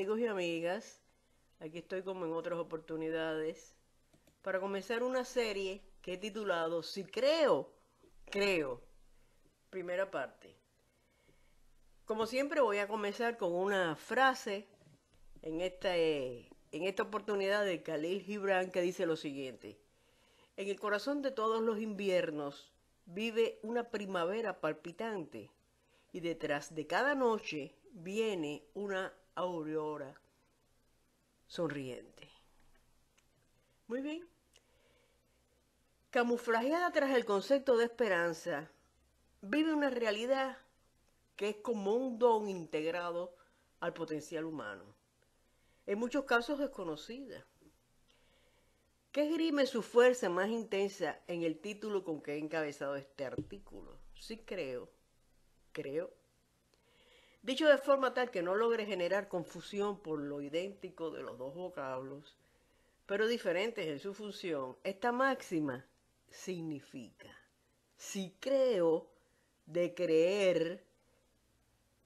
amigos y amigas, aquí estoy como en otras oportunidades, para comenzar una serie que he titulado Si creo, creo. Primera parte. Como siempre voy a comenzar con una frase en esta, eh, en esta oportunidad de Khalil Gibran que dice lo siguiente. En el corazón de todos los inviernos vive una primavera palpitante y detrás de cada noche viene una aurora sonriente. Muy bien. Camuflajeada tras el concepto de esperanza, vive una realidad que es como un don integrado al potencial humano, en muchos casos desconocida. ¿Qué grime su fuerza más intensa en el título con que he encabezado este artículo? Sí creo, creo Dicho de forma tal que no logre generar confusión por lo idéntico de los dos vocablos, pero diferentes en su función, esta máxima significa, si creo, de creer,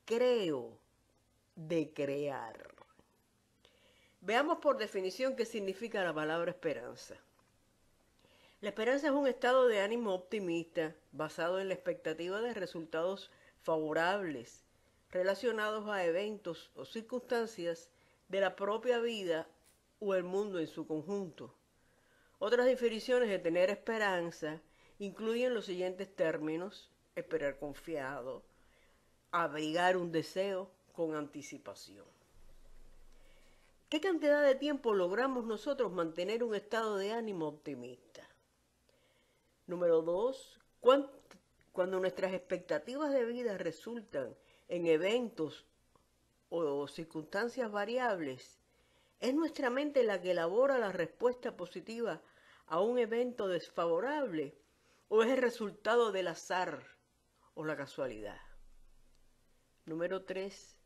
creo, de crear. Veamos por definición qué significa la palabra esperanza. La esperanza es un estado de ánimo optimista basado en la expectativa de resultados favorables relacionados a eventos o circunstancias de la propia vida o el mundo en su conjunto. Otras definiciones de tener esperanza incluyen los siguientes términos, esperar confiado, abrigar un deseo con anticipación. ¿Qué cantidad de tiempo logramos nosotros mantener un estado de ánimo optimista? Número dos, cuando nuestras expectativas de vida resultan en eventos o circunstancias variables, es nuestra mente la que elabora la respuesta positiva a un evento desfavorable o es el resultado del azar o la casualidad. Número 3.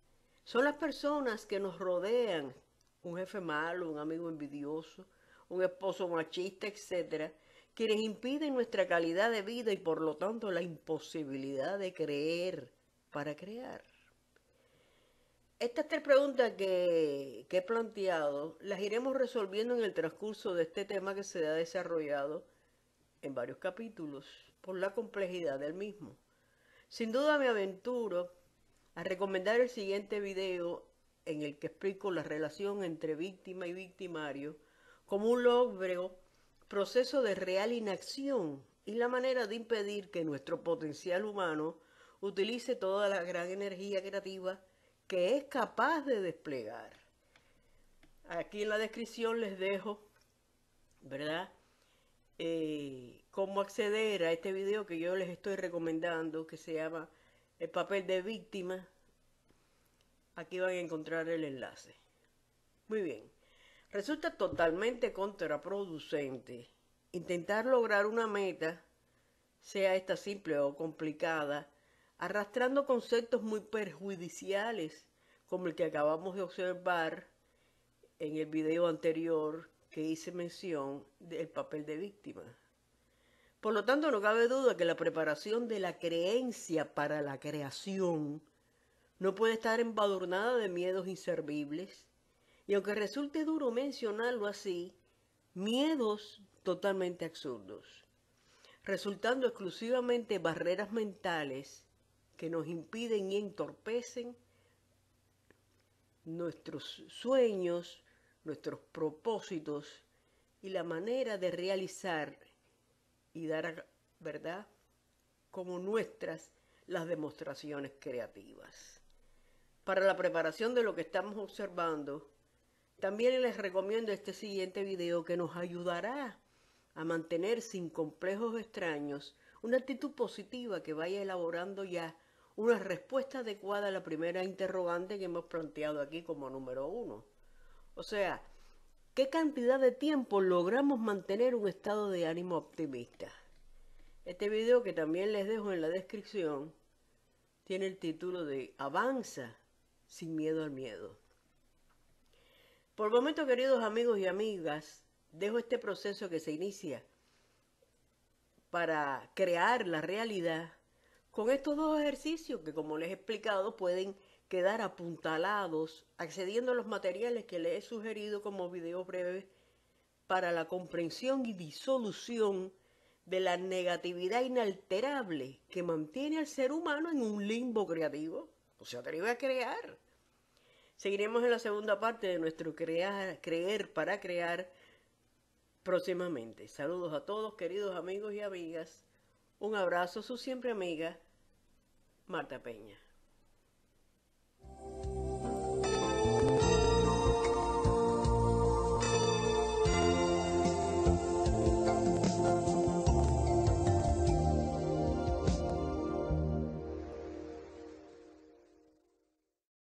Son las personas que nos rodean, un jefe malo, un amigo envidioso, un esposo machista, etcétera, quienes impiden nuestra calidad de vida y por lo tanto la imposibilidad de creer para crear. Estas tres preguntas que, he planteado las iremos resolviendo en el transcurso de este tema que se ha desarrollado en varios capítulos por la complejidad del mismo. Sin duda me aventuro a recomendar el siguiente video en el que explico la relación entre víctima y victimario como un logro proceso de real inacción y la manera de impedir que nuestro potencial humano utilice toda la gran energía creativa que es capaz de desplegar. Aquí en la descripción les dejo, ¿verdad? Eh, cómo acceder a este video que yo les estoy recomendando, que se llama El papel de víctima. Aquí van a encontrar el enlace. Muy bien. Resulta totalmente contraproducente intentar lograr una meta, sea esta simple o complicada, arrastrando conceptos muy perjudiciales, como el que acabamos de observar en el video anterior que hice mención del papel de víctima. Por lo tanto, no cabe duda que la preparación de la creencia para la creación no puede estar embadurnada de miedos inservibles, y aunque resulte duro mencionarlo así, miedos totalmente absurdos, resultando exclusivamente barreras mentales que nos impiden y entorpecen nuestros sueños, nuestros propósitos y la manera de realizar y dar, ¿verdad? Como nuestras las demostraciones creativas. Para la preparación de lo que estamos observando, también les recomiendo este siguiente video que nos ayudará a mantener sin complejos extraños una actitud positiva que vaya elaborando ya una respuesta adecuada a la primera interrogante que hemos planteado aquí como número uno. O sea, ¿qué cantidad de tiempo logramos mantener un estado de ánimo optimista? Este video que también les dejo en la descripción tiene el título de Avanza sin miedo al miedo. Por el momento, queridos amigos y amigas, dejo este proceso que se inicia para crear la realidad con estos dos ejercicios que como les he explicado pueden quedar apuntalados accediendo a los materiales que les he sugerido como video breve para la comprensión y disolución de la negatividad inalterable que mantiene al ser humano en un limbo creativo. O sea, ¿te iba a crear. Seguiremos en la segunda parte de nuestro crear, Creer para Crear próximamente. Saludos a todos, queridos amigos y amigas. Un abrazo, su siempre amiga, Marta Peña.